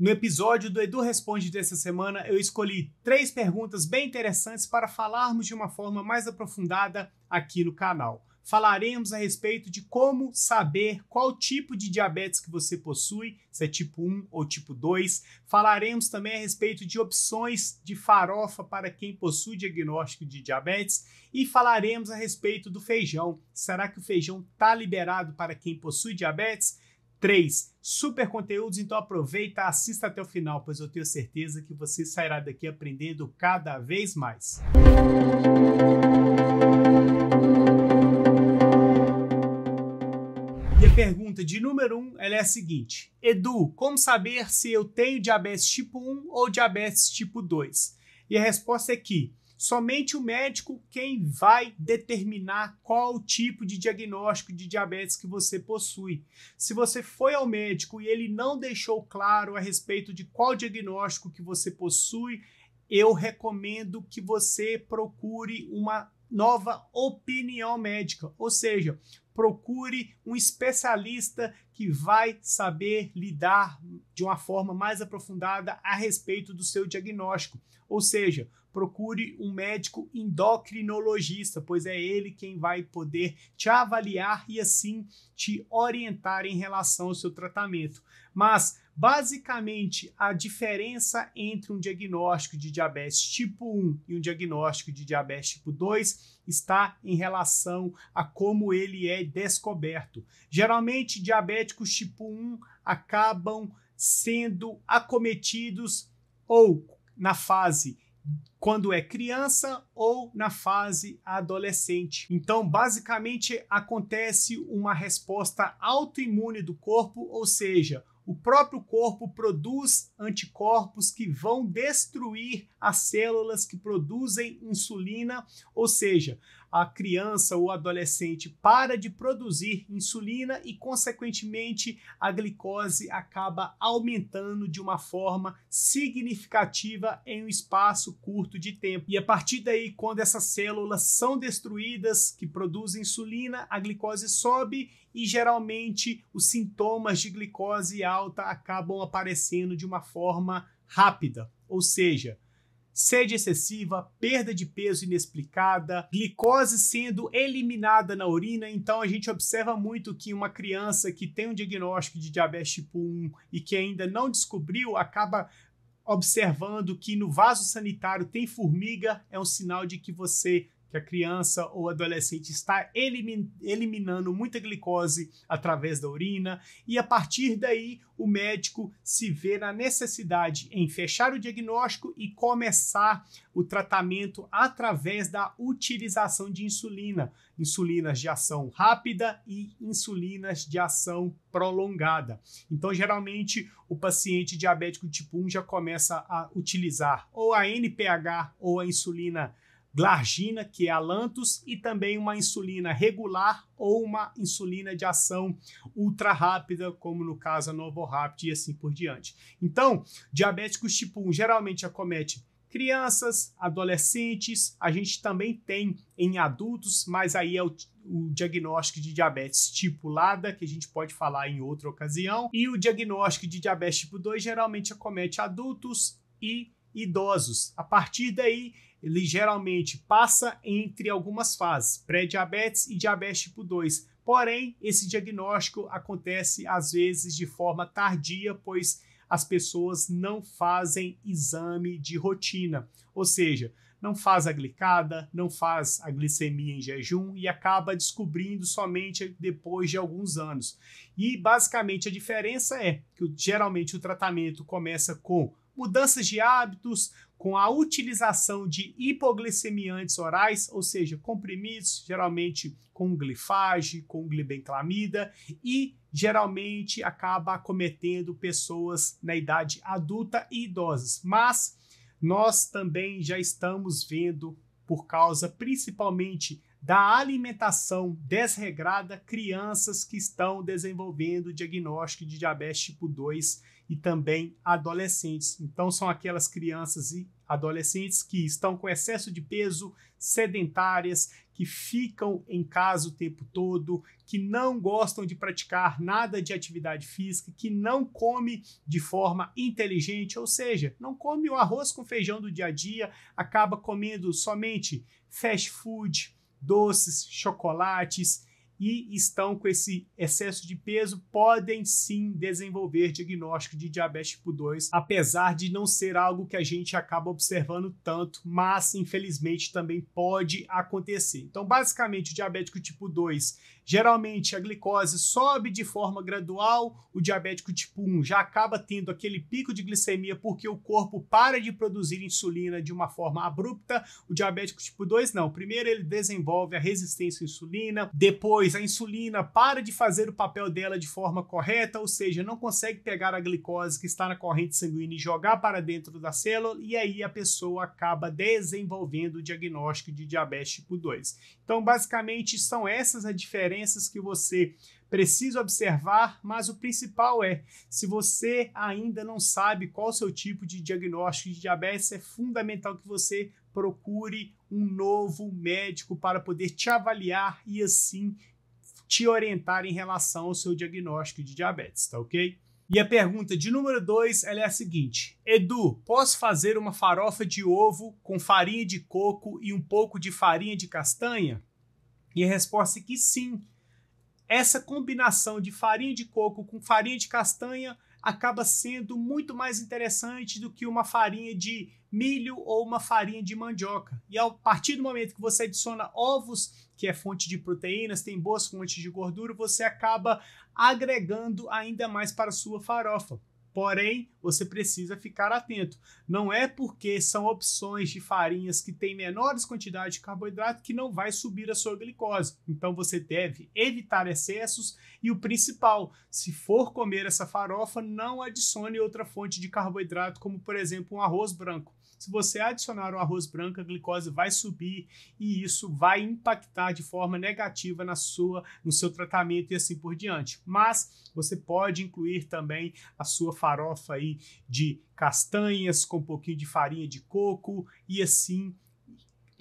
No episódio do Edu Responde dessa semana, eu escolhi três perguntas bem interessantes para falarmos de uma forma mais aprofundada aqui no canal. Falaremos a respeito de como saber qual tipo de diabetes que você possui, se é tipo 1 ou tipo 2. Falaremos também a respeito de opções de farofa para quem possui diagnóstico de diabetes e falaremos a respeito do feijão. Será que o feijão está liberado para quem possui diabetes? 3. Super conteúdos, então aproveita, assista até o final, pois eu tenho certeza que você sairá daqui aprendendo cada vez mais. E a pergunta de número 1 um, ela é a seguinte: Edu, como saber se eu tenho diabetes tipo 1 ou diabetes tipo 2? E a resposta é que Somente o médico quem vai determinar qual tipo de diagnóstico de diabetes que você possui. Se você foi ao médico e ele não deixou claro a respeito de qual diagnóstico que você possui, eu recomendo que você procure uma nova opinião médica, ou seja, procure um especialista que vai saber lidar de uma forma mais aprofundada a respeito do seu diagnóstico. Ou seja, procure um médico endocrinologista, pois é ele quem vai poder te avaliar e assim te orientar em relação ao seu tratamento. Mas basicamente a diferença entre um diagnóstico de diabetes tipo 1 e um diagnóstico de diabetes tipo 2 está em relação a como ele é descoberto. Geralmente diabéticos tipo 1 acabam sendo acometidos ou na fase quando é criança ou na fase adolescente. Então, basicamente, acontece uma resposta autoimune do corpo, ou seja, o próprio corpo produz anticorpos que vão destruir as células que produzem insulina, ou seja, a criança ou adolescente para de produzir insulina e, consequentemente, a glicose acaba aumentando de uma forma significativa em um espaço curto de tempo. E a partir daí, quando essas células são destruídas, que produzem insulina, a glicose sobe e geralmente os sintomas de glicose alta acabam aparecendo de uma forma rápida, ou seja, sede excessiva, perda de peso inexplicada, glicose sendo eliminada na urina. Então a gente observa muito que uma criança que tem um diagnóstico de diabetes tipo 1 e que ainda não descobriu acaba observando que no vaso sanitário tem formiga, é um sinal de que você que a criança ou adolescente está eliminando muita glicose através da urina, e a partir daí o médico se vê na necessidade em fechar o diagnóstico e começar o tratamento através da utilização de insulina, insulinas de ação rápida e insulinas de ação prolongada. Então, geralmente, o paciente diabético tipo 1 já começa a utilizar ou a NPH ou a insulina glargina, que é a Lantus, e também uma insulina regular ou uma insulina de ação ultra rápida, como no caso a Novorapid e assim por diante. Então, diabéticos tipo 1 geralmente acomete crianças, adolescentes, a gente também tem em adultos, mas aí é o, o, diagnóstico de diabetes tipulada, que a gente pode falar em outra ocasião. E o diagnóstico de diabetes tipo 2 geralmente acomete adultos e idosos. A partir daí, ele geralmente passa entre algumas fases, pré-diabetes e diabetes tipo 2. Porém, esse diagnóstico acontece às vezes de forma tardia, pois as pessoas não fazem exame de rotina, ou seja, não faz a glicada, não faz a glicemia em jejum e acaba descobrindo somente depois de alguns anos. E basicamente a diferença é que geralmente o tratamento começa com mudanças de hábitos, com a utilização de hipoglicemiantes orais, ou seja, comprimidos, geralmente com glifage, com glibenclamida, e geralmente acaba acometendo pessoas na idade adulta e idosas. Mas nós também já estamos vendo, por causa principalmente da alimentação desregrada, crianças que estão desenvolvendo diagnóstico de diabetes tipo 2 e também adolescentes. Então, são aquelas crianças e adolescentes que estão com excesso de peso, sedentárias, que ficam em casa o tempo todo, que não gostam de praticar nada de atividade física, que não come de forma inteligente, ou seja, não come o arroz com feijão do dia a dia, acaba comendo somente fast food, doces, chocolates, e estão com esse excesso de peso podem sim desenvolver diagnóstico de diabetes tipo 2, apesar de não ser algo que a gente acaba observando tanto, mas infelizmente também pode acontecer. Então, basicamente, o diabético tipo 2 Geralmente a glicose sobe de forma gradual, o diabético tipo 1 já acaba tendo aquele pico de glicemia porque o corpo para de produzir insulina de uma forma abrupta. O diabético tipo 2 não. Primeiro ele desenvolve a resistência à insulina, depois a insulina para de fazer o papel dela de forma correta, ou seja, não consegue pegar a glicose que está na corrente sanguínea e jogar para dentro da célula, e aí a pessoa acaba desenvolvendo o diagnóstico de diabetes tipo 2. Então, basicamente, são essas as diferenças diferenças que você precisa observar, mas o principal é, se você ainda não sabe qual o seu tipo de diagnóstico de diabetes, é fundamental que você procure um novo médico para poder te avaliar e assim te orientar em relação ao seu diagnóstico de diabetes, tá ok? E a pergunta de número 2 é a seguinte: Edu, posso fazer uma farofa de ovo com farinha de coco e um pouco de farinha de castanha? E a resposta é que sim. Essa combinação de farinha de coco com farinha de castanha acaba sendo muito mais interessante do que uma farinha de milho ou uma farinha de mandioca. E a partir do momento que você adiciona ovos, que é fonte de proteínas, tem boas fontes de gordura, você acaba agregando ainda mais para a sua farofa. Porém, você precisa ficar atento. Não é porque são opções de farinhas que têm menores quantidades de carboidrato que não vai subir a sua glicose. Então você deve evitar excessos e o principal, se for comer essa farofa, não adicione outra fonte de carboidrato, como por exemplo um arroz branco. Se você adicionar o arroz branco, a glicose vai subir e isso vai impactar de forma negativa na sua, no seu tratamento e assim por diante. Mas você pode incluir também a sua farofa aí de castanhas com um pouquinho de farinha de coco e assim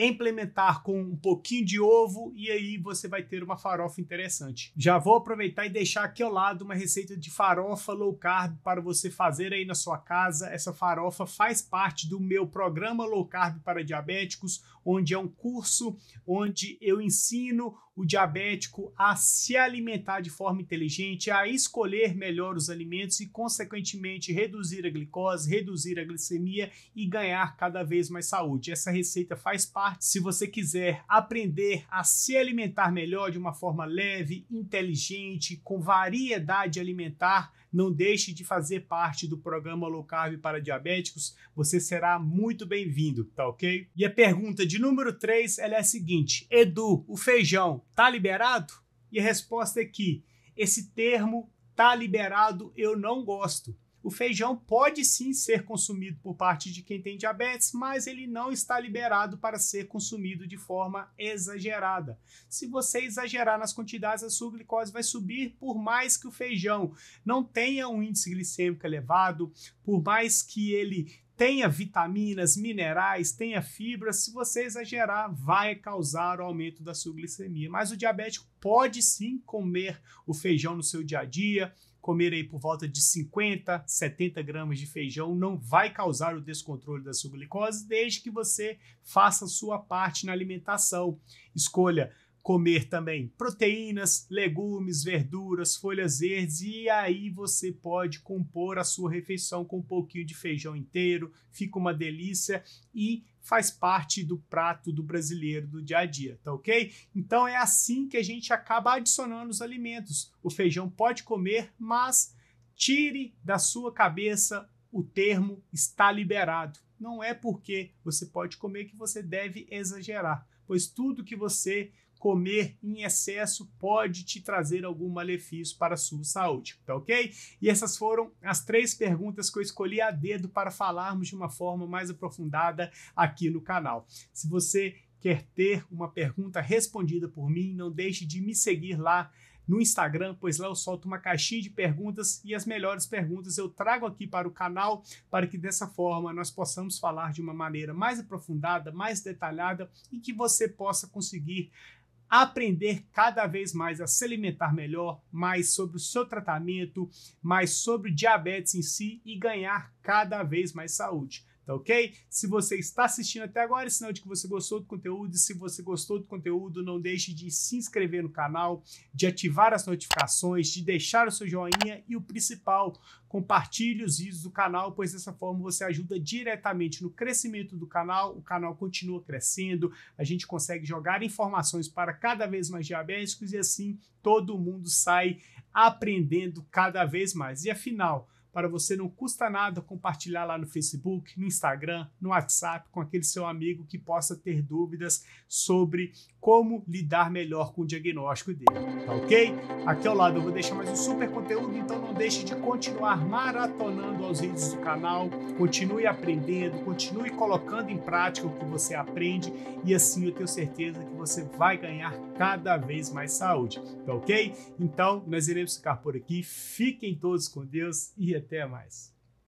implementar com um pouquinho de ovo e aí você vai ter uma farofa interessante. Já vou aproveitar e deixar aqui ao lado uma receita de farofa low carb para você fazer aí na sua casa. Essa farofa faz parte do meu programa low carb para diabéticos, onde é um curso onde eu ensino o diabético a se alimentar de forma inteligente, a escolher melhor os alimentos e, consequentemente, reduzir a glicose, reduzir a glicemia e ganhar cada vez mais saúde. Essa receita faz parte parte, se você quiser aprender a se alimentar melhor de uma forma leve, inteligente, com variedade alimentar, não deixe de fazer parte do programa Low Carb para Diabéticos, você será muito bem-vindo, tá ok? E a pergunta de número 3 é a seguinte: Edu, o feijão tá liberado? E a resposta é que esse termo tá liberado eu não gosto. O feijão pode sim ser consumido por parte de quem tem diabetes, mas ele não está liberado para ser consumido de forma exagerada. Se você exagerar nas quantidades, a sua glicose vai subir por mais que o feijão não tenha um índice glicêmico elevado, por mais que ele tenha vitaminas, minerais, tenha fibras. Se você exagerar, vai causar o aumento da sua glicemia. Mas o diabético pode sim comer o feijão no seu dia a dia, comer aí por volta de 50, 70 gramas de feijão não vai causar o descontrole da sua glicose, desde que você faça a sua parte na alimentação. Escolha comer também proteínas, legumes, verduras, folhas verdes e aí você pode compor a sua refeição com um pouquinho de feijão inteiro, fica uma delícia e faz parte do prato do brasileiro do dia a dia, tá ok? Então é assim que a gente acaba adicionando os alimentos. O feijão pode comer, mas tire da sua cabeça o termo está liberado. Não é porque você pode comer que você deve exagerar, pois tudo que você comer em excesso pode te trazer algum malefício para a sua saúde, tá ok? E essas foram as três perguntas que eu escolhi a dedo para falarmos de uma forma mais aprofundada aqui no canal. Se você quer ter uma pergunta respondida por mim, não deixe de me seguir lá no Instagram, pois lá eu solto uma caixinha de perguntas e as melhores perguntas eu trago aqui para o canal para que dessa forma nós possamos falar de uma maneira mais aprofundada, mais detalhada e que você possa conseguir aprender cada vez mais a se alimentar melhor, mais sobre o seu tratamento, mais sobre diabetes em si e ganhar cada vez mais saúde tá ok? Se você está assistindo até agora, é sinal de que você gostou do conteúdo. Se você gostou do conteúdo, não deixe de se inscrever no canal, de ativar as notificações, de deixar o seu joinha e o principal, compartilhe os vídeos do canal, pois dessa forma você ajuda diretamente no crescimento do canal. O canal continua crescendo, a gente consegue jogar informações para cada vez mais diabéticos e assim todo mundo sai aprendendo cada vez mais. E afinal, para você não custa nada compartilhar lá no Facebook, no Instagram, no WhatsApp com aquele seu amigo que possa ter dúvidas sobre como lidar melhor com o diagnóstico dele, tá ok? Aqui ao lado eu vou deixar mais um super conteúdo, então não deixe de continuar maratonando aos vídeos do canal, continue aprendendo, continue colocando em prática o que você aprende e assim eu tenho certeza que você vai ganhar cada vez mais saúde, tá ok? Então nós iremos ficar por aqui, fiquem todos com Deus e até mais.